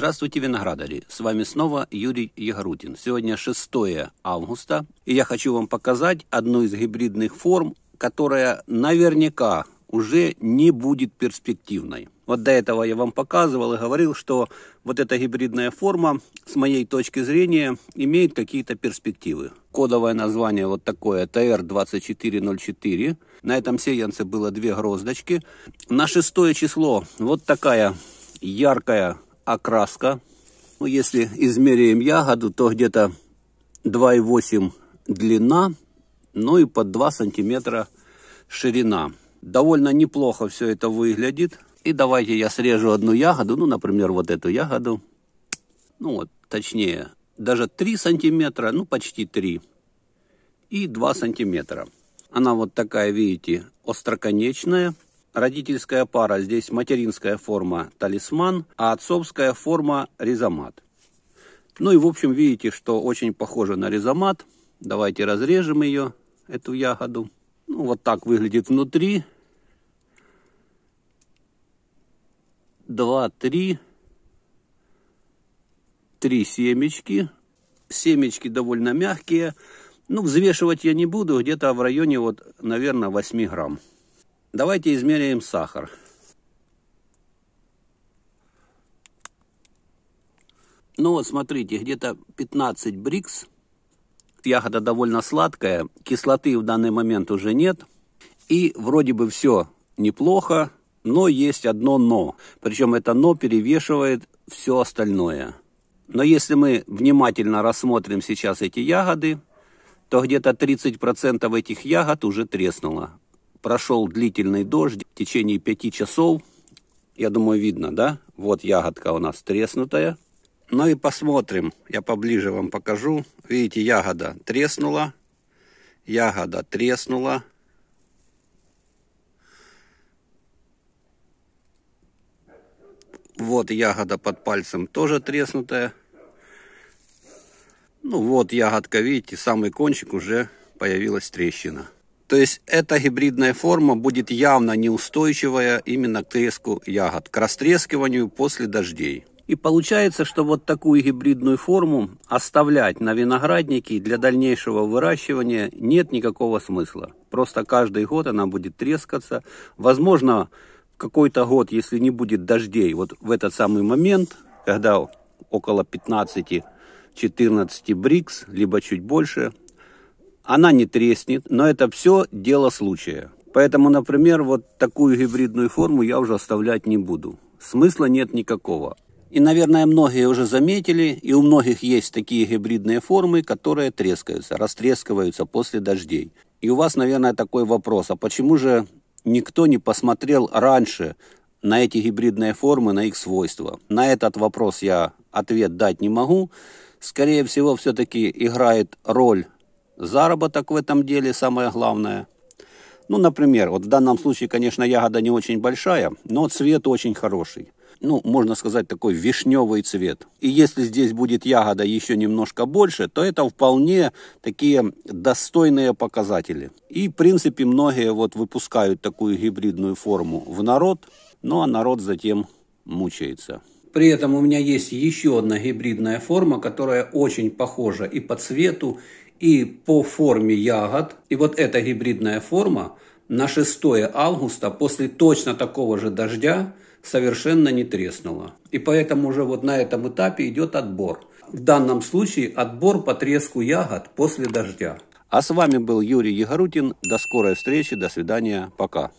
Здравствуйте, виноградари! С вами снова Юрий Ягорутин. Сегодня 6 августа, и я хочу вам показать одну из гибридных форм, которая наверняка уже не будет перспективной. Вот до этого я вам показывал и говорил, что вот эта гибридная форма, с моей точки зрения, имеет какие-то перспективы. Кодовое название вот такое ТР-2404. На этом сеянце было две гроздочки. На шестое число вот такая яркая окраска. Ну, если измеряем ягоду, то где-то 2,8 длина, ну и под 2 сантиметра ширина. Довольно неплохо все это выглядит. И давайте я срежу одну ягоду, ну, например, вот эту ягоду. Ну, вот, точнее, даже 3 сантиметра, ну, почти 3. И 2 сантиметра. Она вот такая, видите, остроконечная родительская пара, здесь материнская форма талисман, а отцовская форма ризомат. Ну и в общем видите, что очень похоже на ризомат. Давайте разрежем ее, эту ягоду. Ну вот так выглядит внутри. Два, три. Три семечки. Семечки довольно мягкие. Ну, взвешивать я не буду, где-то в районе, вот, наверное, 8 грамм. Давайте измеряем сахар. Ну вот, смотрите, где-то 15 брикс. Ягода довольно сладкая, кислоты в данный момент уже нет. И вроде бы все неплохо, но есть одно «но». Причем это «но» перевешивает все остальное. Но если мы внимательно рассмотрим сейчас эти ягоды, то где-то 30% этих ягод уже треснуло прошел длительный дождь в течение пяти часов. Я думаю, видно, да? Вот ягодка у нас треснутая. Ну и посмотрим, я поближе вам покажу. Видите, ягода треснула, ягода треснула. Вот ягода под пальцем тоже треснутая. Ну вот ягодка, видите, самый кончик уже появилась трещина. То есть эта гибридная форма будет явно неустойчивая именно к треску ягод, к растрескиванию после дождей. И получается, что вот такую гибридную форму оставлять на винограднике для дальнейшего выращивания нет никакого смысла. Просто каждый год она будет трескаться. Возможно, в какой-то год, если не будет дождей, вот в этот самый момент, когда около 15-14 брикс, либо чуть больше, она не треснет, но это все дело случая. Поэтому, например, вот такую гибридную форму я уже оставлять не буду. Смысла нет никакого. И, наверное, многие уже заметили, и у многих есть такие гибридные формы, которые трескаются, растрескиваются после дождей. И у вас, наверное, такой вопрос, а почему же никто не посмотрел раньше на эти гибридные формы, на их свойства? На этот вопрос я ответ дать не могу. Скорее всего, все-таки играет роль Заработок в этом деле самое главное. Ну, например, вот в данном случае, конечно, ягода не очень большая, но цвет очень хороший. Ну, можно сказать, такой вишневый цвет. И если здесь будет ягода еще немножко больше, то это вполне такие достойные показатели. И, в принципе, многие вот выпускают такую гибридную форму в народ, ну а народ затем мучается. При этом у меня есть еще одна гибридная форма, которая очень похожа и по цвету, и по форме ягод. И вот эта гибридная форма на 6 августа после точно такого же дождя совершенно не треснула. И поэтому уже вот на этом этапе идет отбор. В данном случае отбор по треску ягод после дождя. А с вами был Юрий Егорутин. До скорой встречи, до свидания, пока.